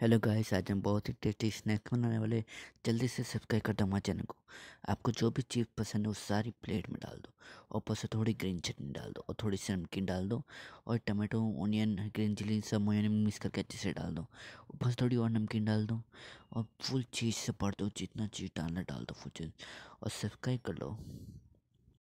hello guys आज हम बहुत ही टेस्टी स्नैक्स बनाने वाले जल्दी से सब्सक्राइब कर दो हमारे चैनल को आपको जो भी चीज़ पसंद है वो सारी प्लेट में डाल दो और ऊपर से थोड़ी ग्रीन चटनी डाल दो और थोड़ी सी नमकीन डाल दो और टमाटो ऑनियन ग्रीन चिली सब मोयन मिक्स करके अच्छे से डाल दो ऊपर से थोड़ी और नमकीन डाल दो और फुल चीज़ से पड़ दो जितना चीज़ डालना डाल दो फुल चीज़ और सब्सक्राइब कर लो